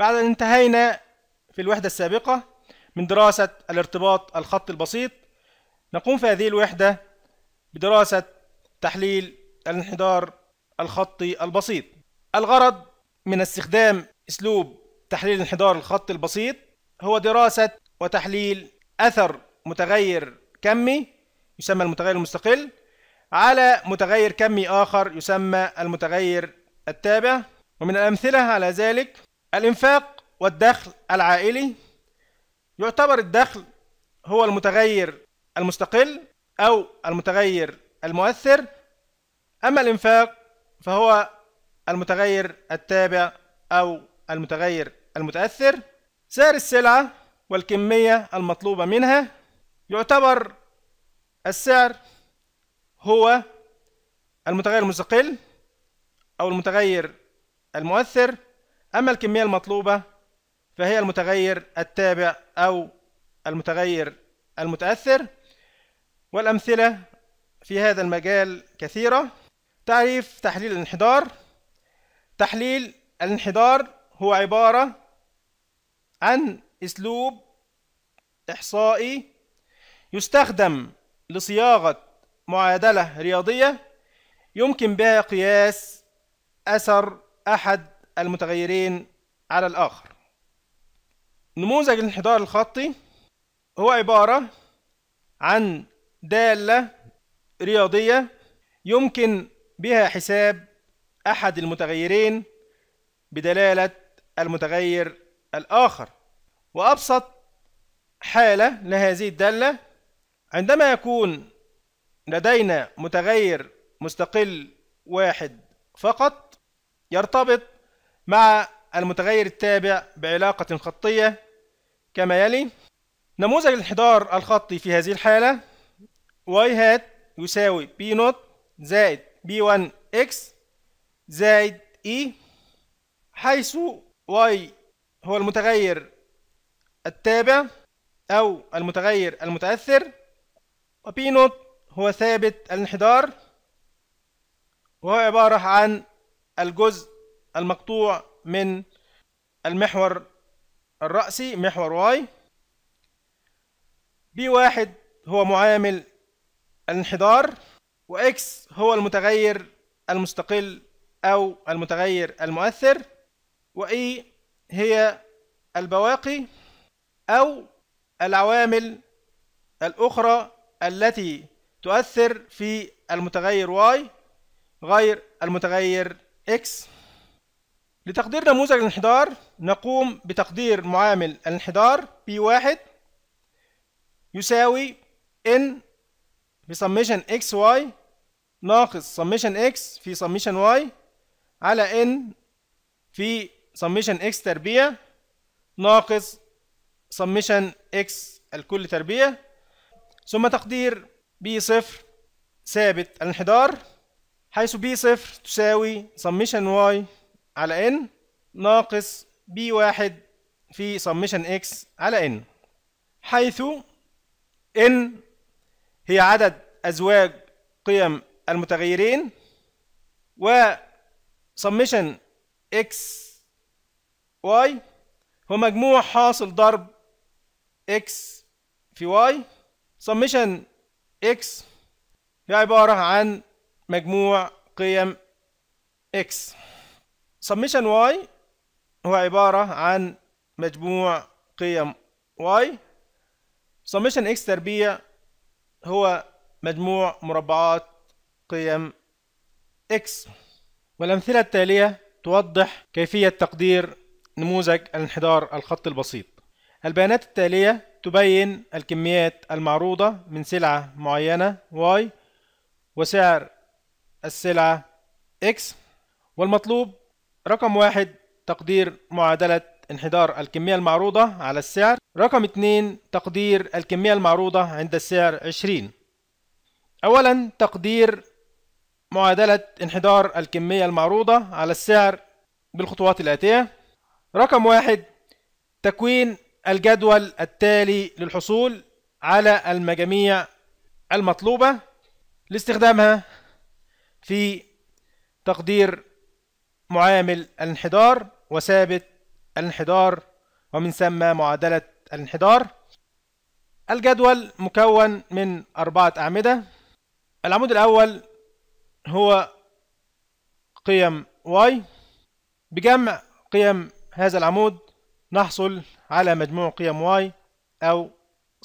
بعد أن انتهينا في الوحدة السابقة من دراسة الارتباط الخط البسيط نقوم في هذه الوحدة بدراسة تحليل الانحدار الخطي البسيط الغرض من استخدام أسلوب تحليل انحدار الخط البسيط هو دراسة وتحليل أثر متغير كمي يسمى المتغير المستقل على متغير كمي آخر يسمى المتغير التابع ومن الأمثلة على ذلك الإنفاق والدخل العائلي يعتبر الدخل هو المتغير المستقل أو المتغير المؤثر أما الإنفاق فهو المتغير التابع أو المتغير المتأثر سعر السلعة والكمية المطلوبة منها يعتبر السعر هو المتغير المستقل أو المتغير المؤثر أما الكمية المطلوبة فهي المتغير التابع أو المتغير المتأثر والأمثلة في هذا المجال كثيرة تعريف تحليل الانحدار تحليل الانحدار هو عبارة عن أسلوب إحصائي يستخدم لصياغة معادلة رياضية يمكن بها قياس أثر أحد المتغيرين على الآخر نموذج الانحدار الخطي هو عبارة عن دالة رياضية يمكن بها حساب أحد المتغيرين بدلالة المتغير الآخر وأبسط حالة لهذه الدالة عندما يكون لدينا متغير مستقل واحد فقط يرتبط مع المتغير التابع بعلاقة خطية كما يلي نموذج الانحدار الخطي في هذه الحالة y hat يساوي p not زائد b1x زائد e حيث y هو المتغير التابع أو المتغير المتأثر و p نوت هو ثابت الانحدار وهو عبارة عن الجزء المقطوع من المحور الرأسي محور Y B1 هو معامل الانحدار X هو المتغير المستقل أو المتغير المؤثر وإي e هي البواقي أو العوامل الأخرى التي تؤثر في المتغير y غير المتغير x لتقدير نموذج الانحدار نقوم بتقدير معامل الانحدار P1 يساوي N في summation XY ناقص summation X في summation Y على N في summation X تربية ناقص summation X الكل تربية ثم تقدير B0 ثابت الانحدار حيث B0 تساوي summation Y على ان ناقص بي واحد في سمشن اكس على ان حيث ان هي عدد ازواج قيم المتغيرين و سمشن اكس واي هو مجموع حاصل ضرب اكس في واي سمشن اكس هي عبارة عن مجموع قيم اكس سميشن واي هو عبارة عن مجموع قيم واي سميشن اكس تربيع هو مجموع مربعات قيم اكس والأمثلة التالية توضح كيفية تقدير نموذج الانحدار الخط البسيط البيانات التالية تبين الكميات المعروضة من سلعة معينة Y وسعر السلعة X والمطلوب رقم واحد تقدير معادلة انحدار الكمية المعروضة على السعر رقم اثنين تقدير الكمية المعروضة عند السعر عشرين أولا تقدير معادلة انحدار الكمية المعروضة على السعر بالخطوات الآتية رقم واحد تكوين الجدول التالي للحصول على المجاميع المطلوبة لاستخدامها في تقدير معامل الانحدار وثابت الانحدار ومن ثم معادلة الانحدار الجدول مكون من أربعة أعمدة العمود الأول هو قيم y بجمع قيم هذا العمود نحصل على مجموع قيم y أو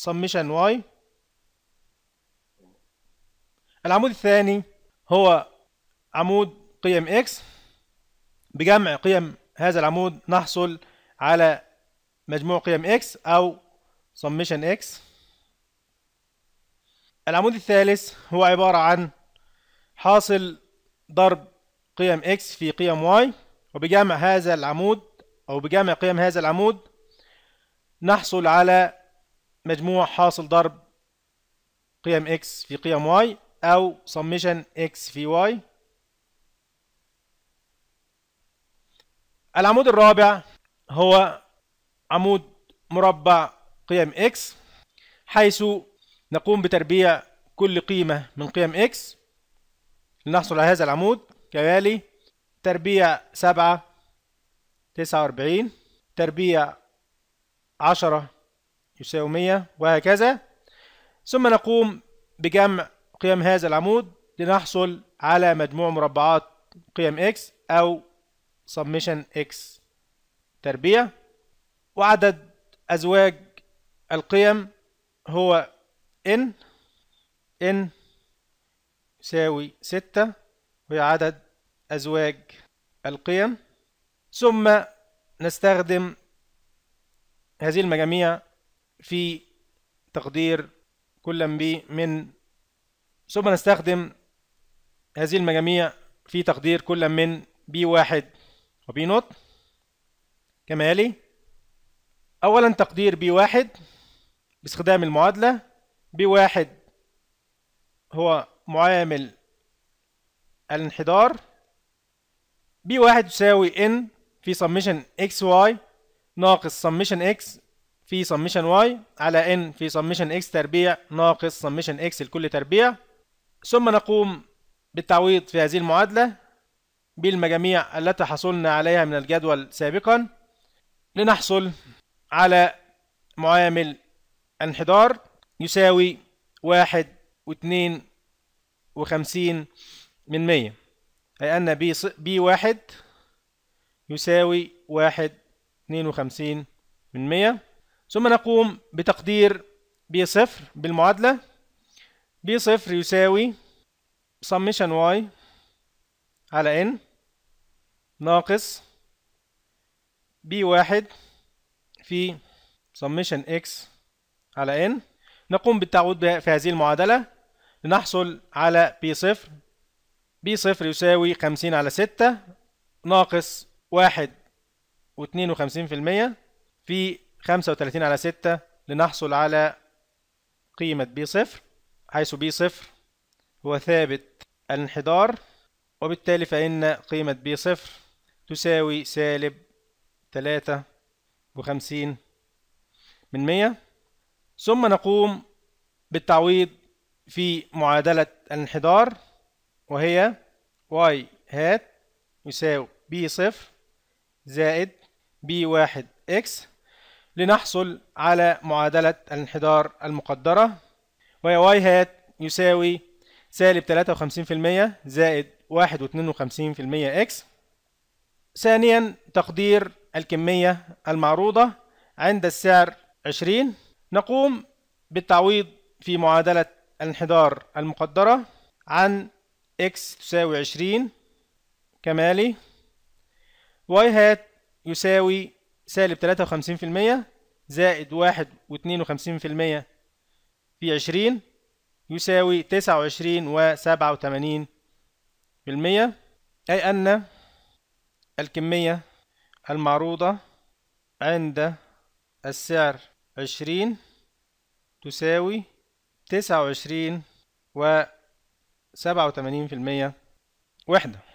summation y العمود الثاني هو عمود قيم x بجمع قيم هذا العمود نحصل على مجموع قيم x أو summation x العمود الثالث هو عبارة عن حاصل ضرب قيم x في قيم y وبجمع هذا العمود أو بجمع قيم هذا العمود نحصل على مجموع حاصل ضرب قيم x في قيم y أو summation x في y العمود الرابع هو عمود مربع قيم x حيث نقوم بتربيع كل قيمة من قيم x لنحصل على هذا العمود كيالي تربيع سبعة تسعة وأربعين تربيع عشرة يساوي مية وهكذا ثم نقوم بجمع قيم هذا العمود لنحصل على مجموع مربعات قيم x أو سميشن اكس تربية وعدد أزواج القيم هو ان ان يساوي ستة وهي عدد أزواج القيم ثم نستخدم هذه المجاميع في تقدير كل ب من ثم نستخدم هذه المجاميع في تقدير كل من ب واحد نوت كما يلي أولا تقدير بي 1 باستخدام المعادله بي B1 هو معامل الانحدار بي 1 تساوي N في اكس واي ناقص سمشن X في سمشن واي على N في سمشن X تربيع ناقص سمشن X لكل تربيع ثم نقوم بالتعويض في هذه المعادلة بالمجاميع التي حصلنا عليها من الجدول سابقا لنحصل على معامل انحدار يساوي واحد واتنين وخمسين من مية أي أن بي, بي واحد يساوي واحد اتنين وخمسين من مية ثم نقوم بتقدير بي صفر بالمعادلة بي صفر يساوي summation y على ان ناقص بي واحد في summation x على n نقوم بالتعويض في هذه المعادلة لنحصل على بي صفر بي صفر يساوي خمسين على ستة ناقص واحد واتنين وخمسين في المية في خمسة وتلاتين على ستة لنحصل على قيمة بي صفر حيث بي صفر هو ثابت الانحدار وبالتالي فإن قيمة بي صفر تساوي سالب ثلاثة وخمسين من مية ثم نقوم بالتعويض في معادلة الانحدار وهي y هات يساوي b صفر زائد b واحد x لنحصل على معادلة الانحدار المقدرة وهي y هات يساوي سالب 53% زائد واحد واتنين وخمسين في المية إكس ثانيا تقدير الكمية المعروضة عند السعر عشرين نقوم بالتعويض في معادلة الانحدار المقدرة عن إكس تساوي عشرين كمالي واي هات يساوي سالب تلاتة وخمسين في المية زائد واحد واتنين وخمسين في المية في عشرين يساوي تسعة وعشرين وسبعة وثمانين بالمية أي أن الكمية المعروضة عند السعر عشرين تساوي تسعة وعشرين وسبعة وتمانين في المية وحدة